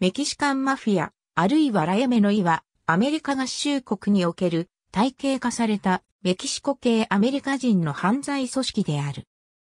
メキシカンマフィア、あるいはラエメの意は、アメリカ合衆国における体系化されたメキシコ系アメリカ人の犯罪組織である。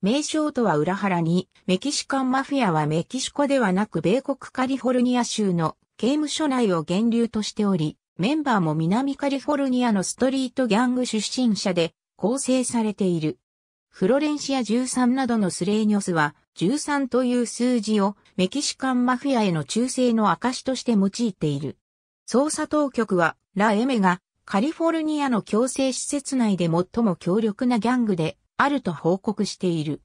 名称とは裏腹に、メキシカンマフィアはメキシコではなく米国カリフォルニア州の刑務所内を源流としており、メンバーも南カリフォルニアのストリートギャング出身者で構成されている。フロレンシア13などのスレーニョスは13という数字をメキシカンマフィアへの忠誠の証として用いている。捜査当局はラ・エメがカリフォルニアの強制施設内で最も強力なギャングであると報告している。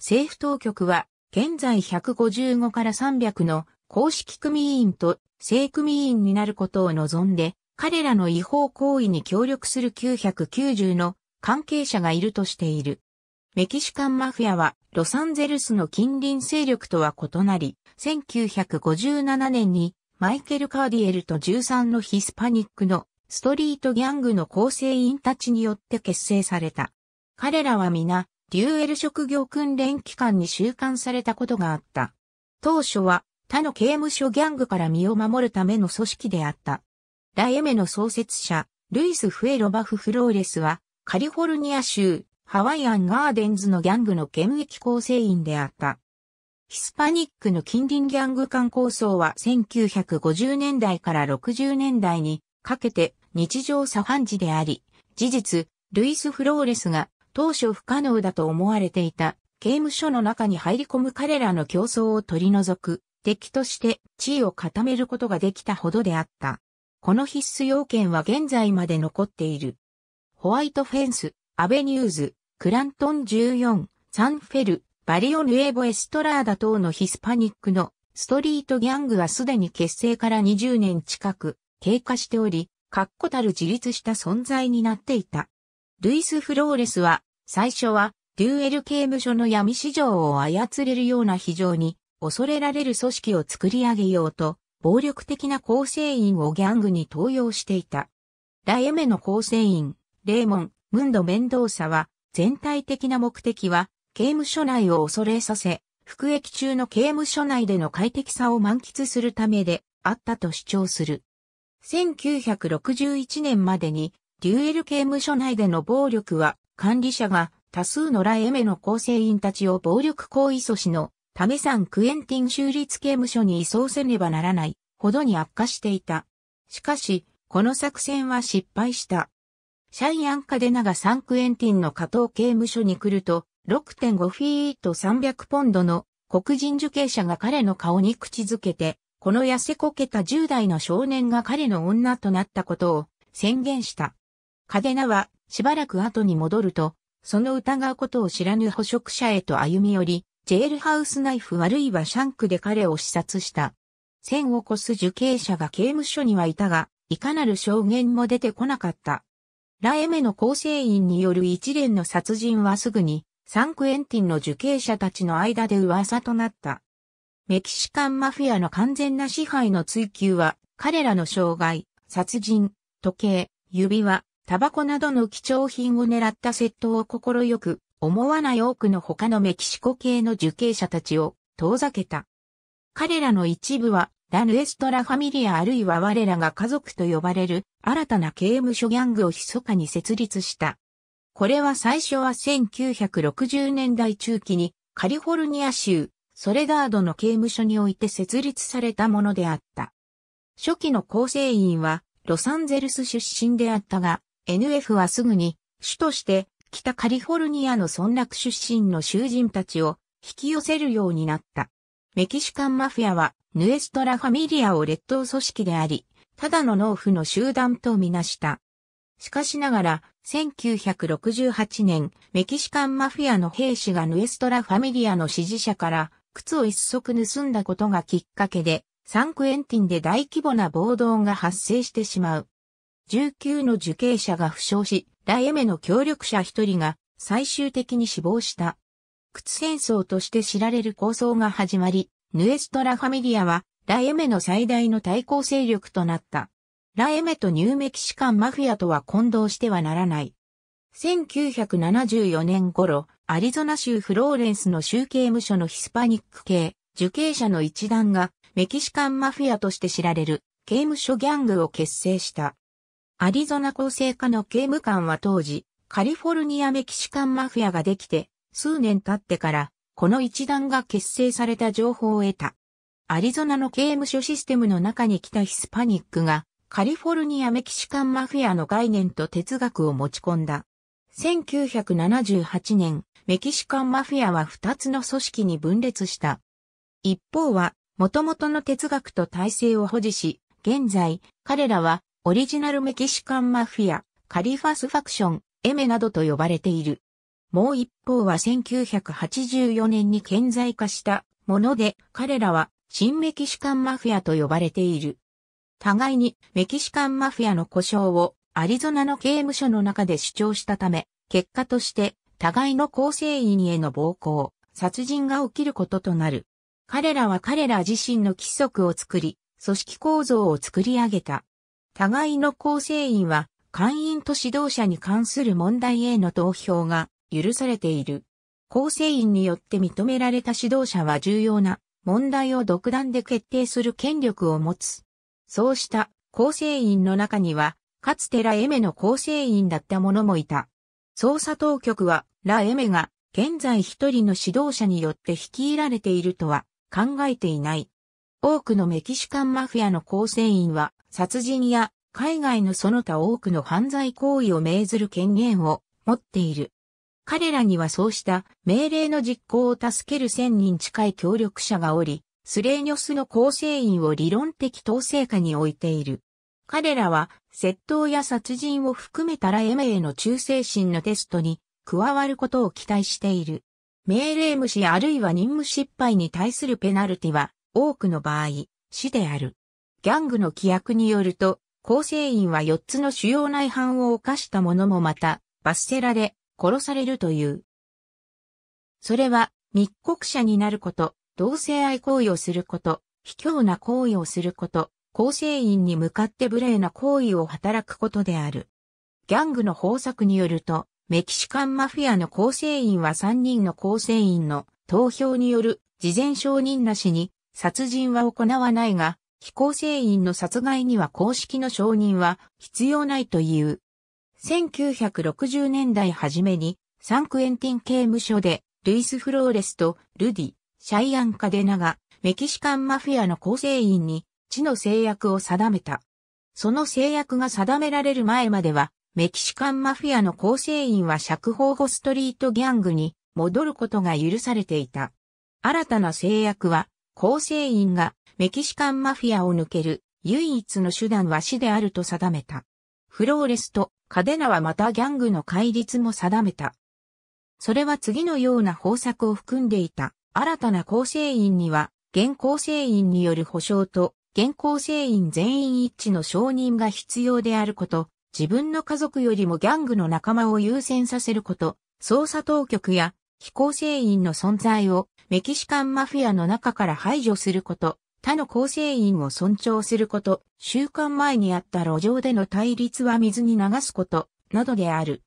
政府当局は現在155から300の公式組員と正組員になることを望んで、彼らの違法行為に協力する990の関係者がいるとしている。メキシカンマフィアはロサンゼルスの近隣勢力とは異なり、1957年にマイケル・カーディエルと13のヒスパニックのストリートギャングの構成員たちによって結成された。彼らは皆、デュエル職業訓練機関に収監されたことがあった。当初は他の刑務所ギャングから身を守るための組織であった。ラエメの創設者、ルイス・フエロバフ・フローレスは、カリフォルニア州ハワイアンガーデンズのギャングの現役構成員であった。ヒスパニックの近隣ギャング間構想は1950年代から60年代にかけて日常茶飯事であり、事実、ルイス・フローレスが当初不可能だと思われていた刑務所の中に入り込む彼らの競争を取り除く敵として地位を固めることができたほどであった。この必須要件は現在まで残っている。ホワイトフェンス、アベニューズ、クラントン14、サンフェル、バリオ・ヌエボ・エストラーダ等のヒスパニックのストリートギャングはすでに結成から20年近く経過しており、確固たる自立した存在になっていた。ルイス・フローレスは、最初は、デュエル刑務所の闇市場を操れるような非常に恐れられる組織を作り上げようと、暴力的な構成員をギャングに登用していた。ラエメの構成員、レーモン、ムンド・メンドーサは、全体的な目的は、刑務所内を恐れさせ、服役中の刑務所内での快適さを満喫するためであったと主張する。1961年までに、デュエル刑務所内での暴力は、管理者が多数のラエメの構成員たちを暴力行為阻止のためサンクエンティン州立刑務所に移送せねばならないほどに悪化していた。しかし、この作戦は失敗した。シャイアンカデナがサンクエンティンの加藤刑務所に来ると、6.5フィート300ポンドの黒人受刑者が彼の顔に口づけて、この痩せこけた10代の少年が彼の女となったことを宣言した。カデナはしばらく後に戻ると、その疑うことを知らぬ捕食者へと歩み寄り、ジェールハウスナイフあるいはシャンクで彼を視察した。線を越す受刑者が刑務所にはいたが、いかなる証言も出てこなかった。ラエメの構成員による一連の殺人はすぐに、サンクエンティンの受刑者たちの間で噂となった。メキシカンマフィアの完全な支配の追求は、彼らの障害、殺人、時計、指輪、タバコなどの貴重品を狙った窃盗を心よく、思わない多くの他のメキシコ系の受刑者たちを遠ざけた。彼らの一部はラヌエストラファミリアあるいは我らが家族と呼ばれる新たな刑務所ギャングを密かに設立した。これは最初は1960年代中期にカリフォルニア州ソレダードの刑務所において設立されたものであった。初期の構成員はロサンゼルス出身であったが、NF はすぐに主として北カリフォルニアの村落出身の囚人たちを引き寄せるようになった。メキシカンマフィアはヌエストラ・ファミリアを列島組織であり、ただの農夫の集団とみなした。しかしながら、1968年、メキシカンマフィアの兵士がヌエストラ・ファミリアの支持者から、靴を一足盗んだことがきっかけで、サンクエンティンで大規模な暴動が発生してしまう。19の受刑者が負傷し、ライエメの協力者一人が最終的に死亡した。靴戦争として知られる構想が始まり、ヌエストラ・ファミリアは、ラエメの最大の対抗勢力となった。ラエメとニューメキシカンマフィアとは混同してはならない。1974年頃、アリゾナ州フローレンスの州刑務所のヒスパニック系受刑者の一団がメキシカンマフィアとして知られる刑務所ギャングを結成した。アリゾナ構成課の刑務官は当時、カリフォルニアメキシカンマフィアができて、数年経ってからこの一団が結成された情報を得た。アリゾナの刑務所システムの中に来たヒスパニックが、カリフォルニアメキシカンマフィアの概念と哲学を持ち込んだ。1978年、メキシカンマフィアは2つの組織に分裂した。一方は、元々の哲学と体制を保持し、現在、彼らは、オリジナルメキシカンマフィア、カリファスファクション、エメなどと呼ばれている。もう一方は1984年に顕在化したもので、彼らは新メキシカンマフィアと呼ばれている。互いにメキシカンマフィアの故障をアリゾナの刑務所の中で主張したため、結果として互いの構成員への暴行、殺人が起きることとなる。彼らは彼ら自身の規則を作り、組織構造を作り上げた。互いの構成員は、会員と指導者に関する問題への投票が許されている。構成員によって認められた指導者は重要な問題を独断で決定する権力を持つ。そうした構成員の中には、かつてラエメの構成員だった者もいた。捜査当局はラエメが現在一人の指導者によって率いられているとは考えていない。多くのメキシカンマフィアの構成員は殺人や海外のその他多くの犯罪行為を命ずる権限を持っている。彼らにはそうした命令の実行を助ける千人近い協力者がおり、スレーニョスの構成員を理論的統制下に置いている。彼らは、窃盗や殺人を含めたらエメへの忠誠心のテストに加わることを期待している。命令無視あるいは任務失敗に対するペナルティは、多くの場合、死である。ギャングの規約によると、構成員は4つの主要内犯反を犯した者もまた、罰せられ、殺されるという。それは、密告者になること、同性愛行為をすること、卑怯な行為をすること、構成員に向かって無礼な行為を働くことである。ギャングの方策によると、メキシカンマフィアの構成員は3人の構成員の投票による事前承認なしに殺人は行わないが、非構成員の殺害には公式の承認は必要ないという。1960年代初めにサンクエンティン刑務所でルイス・フローレスとルディ、シャイアン・カデナがメキシカンマフィアの構成員に地の制約を定めた。その制約が定められる前まではメキシカンマフィアの構成員は釈放後ストリートギャングに戻ることが許されていた。新たな制約は構成員がメキシカンマフィアを抜ける唯一の手段は死であると定めた。フローレスとカデナはまたギャングの戒律も定めた。それは次のような方策を含んでいた。新たな構成員には、現構成員による保証と、現構成員全員一致の承認が必要であること、自分の家族よりもギャングの仲間を優先させること、捜査当局や非構成員の存在をメキシカンマフィアの中から排除すること、他の構成員を尊重すること、週間前にあった路上での対立は水に流すこと、などである。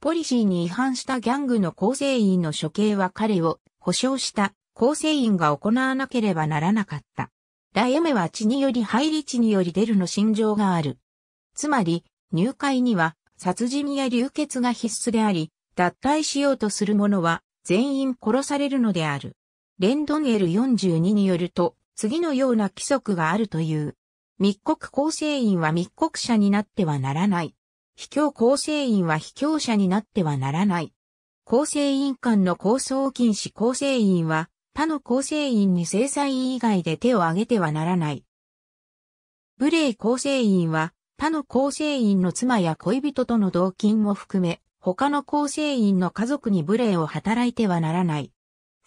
ポリシーに違反したギャングの構成員の処刑は彼を保障した構成員が行わなければならなかった。イエメは血により入り血により出るの心情がある。つまり、入会には殺人や流血が必須であり、脱退しようとする者は全員殺されるのである。レンドンエル42によると、次のような規則があるという。密告構成員は密告者になってはならない。卑怯構成員は卑怯者になってはならない。構成員間の構想禁止構成員は他の構成員に制裁以外で手を挙げてはならない。無礼構成員は他の構成員の妻や恋人との同勤も含め他の構成員の家族に無礼を働いてはならない。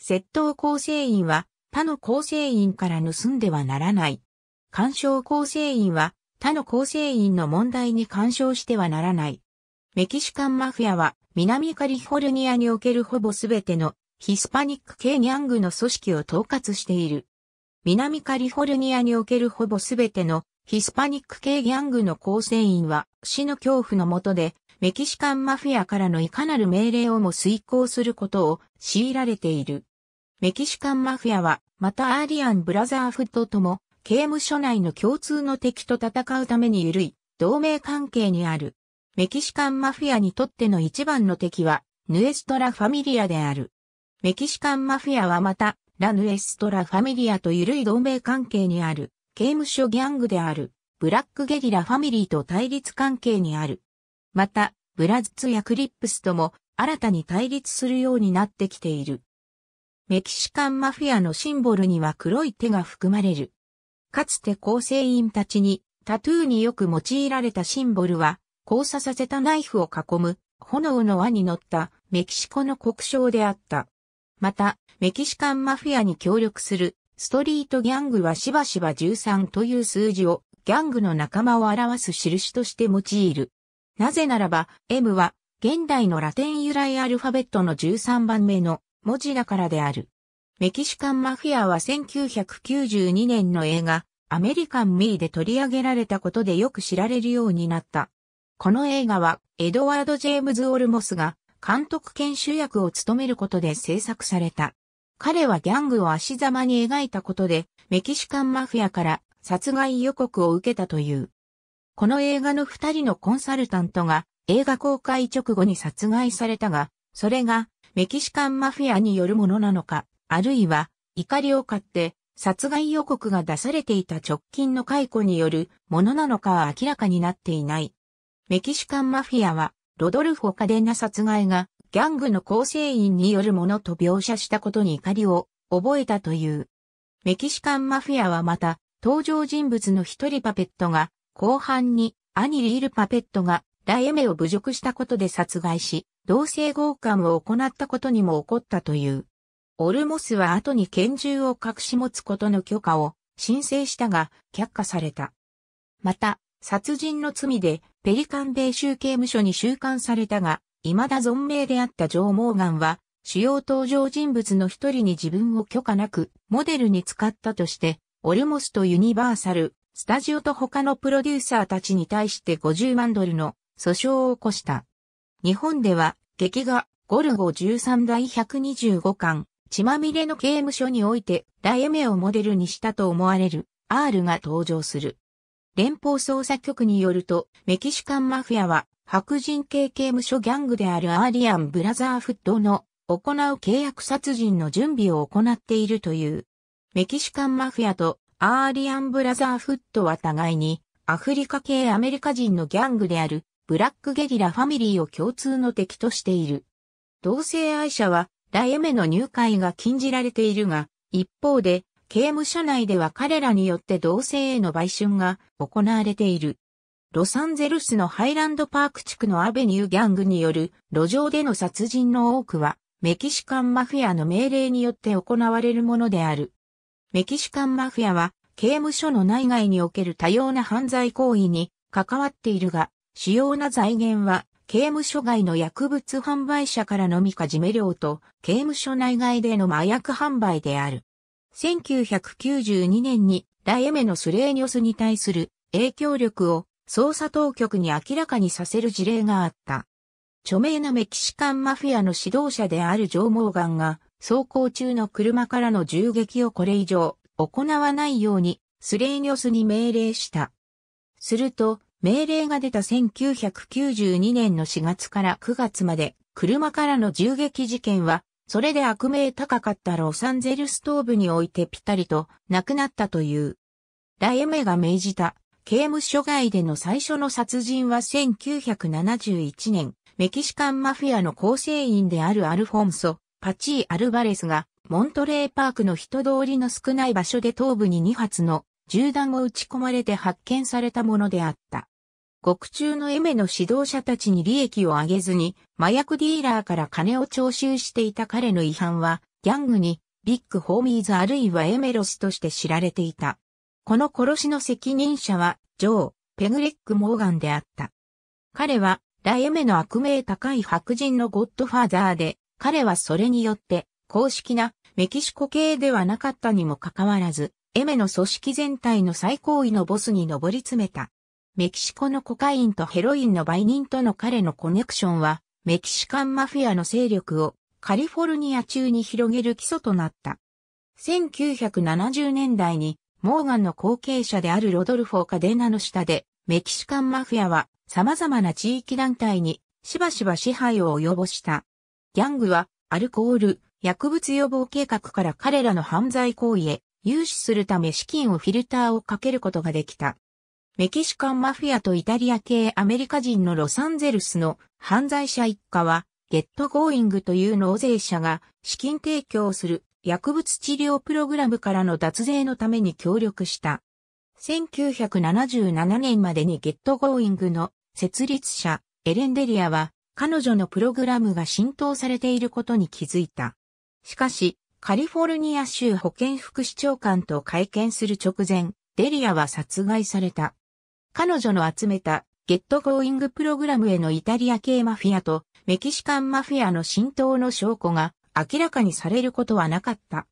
窃盗構成員は他の構成員から盗んではならない。干渉構成員は他の構成員の問題に干渉してはならない。メキシカンマフィアは南カリフォルニアにおけるほぼすべてのヒスパニック系ギャングの組織を統括している。南カリフォルニアにおけるほぼすべてのヒスパニック系ギャングの構成員は死の恐怖のもとでメキシカンマフィアからのいかなる命令をも遂行することを強いられている。メキシカンマフィアは、またアーリアンブラザーフッドとも、刑務所内の共通の敵と戦うために緩い、同盟関係にある。メキシカンマフィアにとっての一番の敵は、ヌエストラファミリアである。メキシカンマフィアはまた、ラヌエストラファミリアと緩い同盟関係にある、刑務所ギャングである、ブラックゲリラファミリーと対立関係にある。また、ブラッツやクリップスとも、新たに対立するようになってきている。メキシカンマフィアのシンボルには黒い手が含まれる。かつて構成員たちにタトゥーによく用いられたシンボルは交差させたナイフを囲む炎の輪に乗ったメキシコの国章であった。また、メキシカンマフィアに協力するストリートギャングはしばしば13という数字をギャングの仲間を表す印として用いる。なぜならば M は現代のラテン由来アルファベットの13番目のモジだからである。メキシカンマフィアは1992年の映画、アメリカン・ミーで取り上げられたことでよく知られるようになった。この映画は、エドワード・ジェームズ・オルモスが、監督兼主役を務めることで制作された。彼はギャングを足ざまに描いたことで、メキシカンマフィアから殺害予告を受けたという。この映画の二人のコンサルタントが映画公開直後に殺害されたが、それがメキシカンマフィアによるものなのか、あるいは、怒りを買って、殺害予告が出されていた直近の解雇によるものなのかは明らかになっていない。メキシカンマフィアは、ロドルフォ・カデナ殺害が、ギャングの構成員によるものと描写したことに怒りを覚えたという。メキシカンマフィアはまた、登場人物の一人パペットが、後半に、兄リールパペットが、ラエメを侮辱したことで殺害し、同性合姦を行ったことにも起こったという。オルモスは後に拳銃を隠し持つことの許可を申請したが却下された。また、殺人の罪でペリカン米州刑務所に収監されたが、未だ存命であったジョー・モーガンは、主要登場人物の一人に自分を許可なく、モデルに使ったとして、オルモスとユニバーサル、スタジオと他のプロデューサーたちに対して50万ドルの訴訟を起こした。日本では敵画、ゴルゴ13第125巻、血まみれの刑務所において、大エメをモデルにしたと思われる、R が登場する。連邦捜査局によると、メキシカンマフィアは、白人系刑務所ギャングであるアーリアン・ブラザーフッドの、行う契約殺人の準備を行っているという。メキシカンマフィアとアーリアン・ブラザーフッドは互いにアフリカ系アメリカ人のギャングであるブラックゲリラファミリーを共通の敵としている。同性愛者は、大エメの入会が禁じられているが、一方で、刑務所内では彼らによって同性への売春が行われている。ロサンゼルスのハイランドパーク地区のアベニューギャングによる路上での殺人の多くは、メキシカンマフィアの命令によって行われるものである。メキシカンマフィアは、刑務所の内外における多様な犯罪行為に関わっているが、主要な財源は、刑務所外の薬物販売者からのみかじめ料と、刑務所内外での麻薬販売である。1992年に、ラエメのスレーニョスに対する影響力を捜査当局に明らかにさせる事例があった。著名なメキシカンマフィアの指導者であるジョー・モーガンが、走行中の車からの銃撃をこれ以上行わないように、スレーニョスに命令した。すると、命令が出た1992年の4月から9月まで、車からの銃撃事件は、それで悪名高かったロサンゼルス東部においてぴったりと亡くなったという。ラエメが命じた刑務所外での最初の殺人は1971年、メキシカンマフィアの構成員であるアルフォンソ、パチー・アルバレスが、モントレーパークの人通りの少ない場所で頭部に2発の銃弾を撃ち込まれて発見されたものであった。獄中のエメの指導者たちに利益を上げずに、麻薬ディーラーから金を徴収していた彼の違反は、ギャングに、ビッグホーミーズあるいはエメロスとして知られていた。この殺しの責任者は、ジョー、ペグレック・モーガンであった。彼は、ラエメの悪名高い白人のゴッドファーザーで、彼はそれによって、公式なメキシコ系ではなかったにもかかわらず、エメの組織全体の最高位のボスに上り詰めた。メキシコのコカインとヘロインの売人との彼のコネクションは、メキシカンマフィアの勢力をカリフォルニア中に広げる基礎となった。1970年代に、モーガンの後継者であるロドルフォー・カデナの下で、メキシカンマフィアは様々な地域団体にしばしば支配を及ぼした。ギャングはアルコール、薬物予防計画から彼らの犯罪行為へ融資するため資金をフィルターをかけることができた。メキシカンマフィアとイタリア系アメリカ人のロサンゼルスの犯罪者一家は、ゲットゴーイングという納税者が資金提供する薬物治療プログラムからの脱税のために協力した。1977年までにゲットゴーイングの設立者、エレンデリアは、彼女のプログラムが浸透されていることに気づいた。しかし、カリフォルニア州保健副市長官と会見する直前、デリアは殺害された。彼女の集めたゲットゴーイングプログラムへのイタリア系マフィアとメキシカンマフィアの浸透の証拠が明らかにされることはなかった。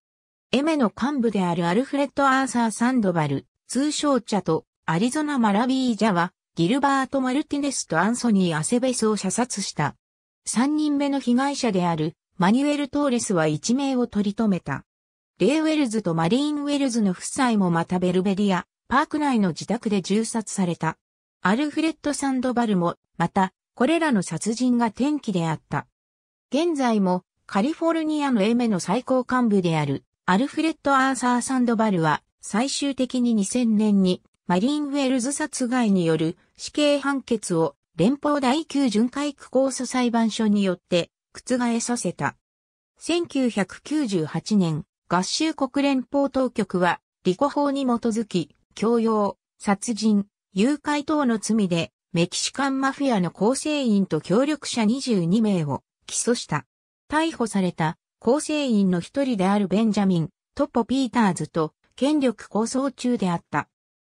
エメの幹部であるアルフレッド・アーサー・サンドバル、通称茶とアリゾナ・マラビージャは、ギルバート・マルティネスとアンソニー・アセベスを射殺した。三人目の被害者であるマニュエル・トーレスは一命を取り留めた。レイ・ウェルズとマリーン・ウェルズの夫妻もまたベルベリア、パーク内の自宅で銃殺された。アルフレッド・サンドバルも、また、これらの殺人が転機であった。現在も、カリフォルニアのエメの最高幹部である、アルフレッド・アーサー・サンドバルは、最終的に2000年に、マリン・ウェルズ殺害による死刑判決を、連邦第9巡回区公訴裁判所によって、覆させた。1998年、合衆国連邦当局は、リコ法に基づき、強要、殺人、誘拐等の罪で、メキシカンマフィアの構成員と協力者22名を起訴した。逮捕された構成員の一人であるベンジャミン、トポ・ピーターズと権力構想中であった。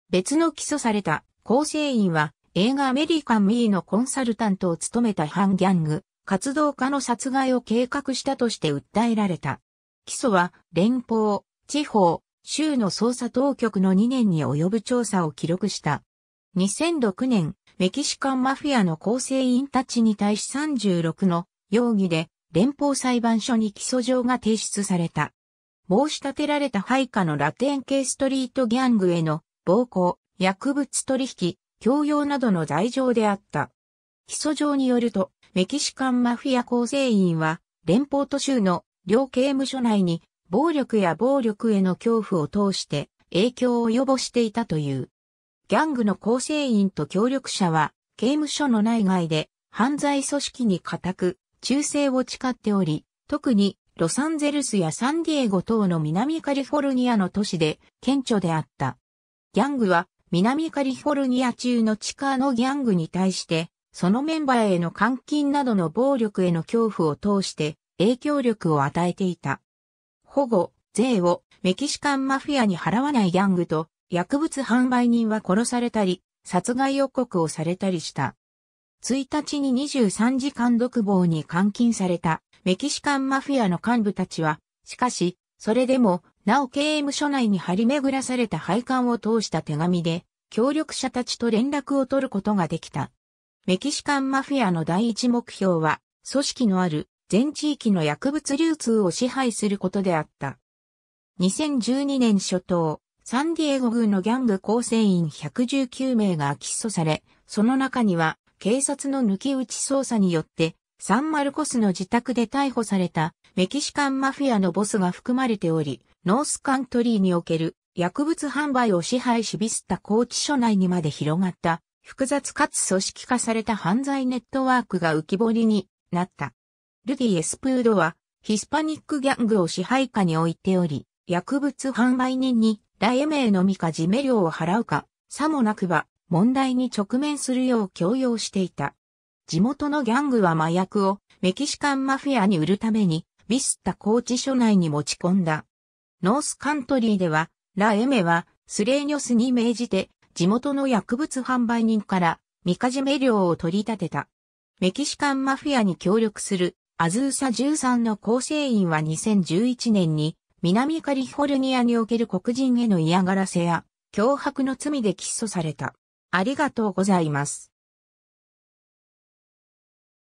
別の起訴された構成員は映画アメリカン・ミーのコンサルタントを務めた反ギャング、活動家の殺害を計画したとして訴えられた。起訴は連邦、地方、州の捜査当局の2年に及ぶ調査を記録した。2006年、メキシカンマフィアの構成員たちに対し36の容疑で連邦裁判所に起訴状が提出された。申し立てられた配下のラテン系ストリートギャングへの暴行、薬物取引、強要などの罪状であった。起訴状によると、メキシカンマフィア構成員は、連邦都州の両刑務所内に暴力や暴力への恐怖を通して影響を及ぼしていたという。ギャングの構成員と協力者は、刑務所の内外で犯罪組織に固く、忠誠を誓っており、特にロサンゼルスやサンディエゴ等の南カリフォルニアの都市で顕著であった。ギャングは南カリフォルニア中の地下のギャングに対して、そのメンバーへの監禁などの暴力への恐怖を通して影響力を与えていた。保護、税をメキシカンマフィアに払わないギャングと薬物販売人は殺されたり、殺害予告をされたりした。1日に23時間独房に監禁されたメキシカンマフィアの幹部たちは、しかし、それでも、なお刑務所内に張り巡らされた配管を通した手紙で、協力者たちと連絡を取ることができた。メキシカンマフィアの第一目標は、組織のある全地域の薬物流通を支配することであった。2012年初頭、サンディエゴ軍のギャング構成員119名が起訴され、その中には警察の抜き打ち捜査によってサンマルコスの自宅で逮捕されたメキシカンマフィアのボスが含まれており、ノースカントリーにおける薬物販売を支配しビスタ拘置所内にまで広がった複雑かつ組織化された犯罪ネットワークが浮き彫りになった。ルディ・エスプードは、ヒスパニックギャングを支配下に置いており、薬物販売人に、大名のみかジメ料を払うか、さもなくば、問題に直面するよう強要していた。地元のギャングは麻薬をメキシカンマフィアに売るために、ビスタ高置所内に持ち込んだ。ノースカントリーでは、ラエメは、スレーニョスに命じて、地元の薬物販売人から、ミカジメ料を取り立てた。メキシカンマフィアに協力するアズーサ13の構成員は2011年に南カリフォルニアにおける黒人への嫌がらせや脅迫の罪で起訴された。ありがとうございます。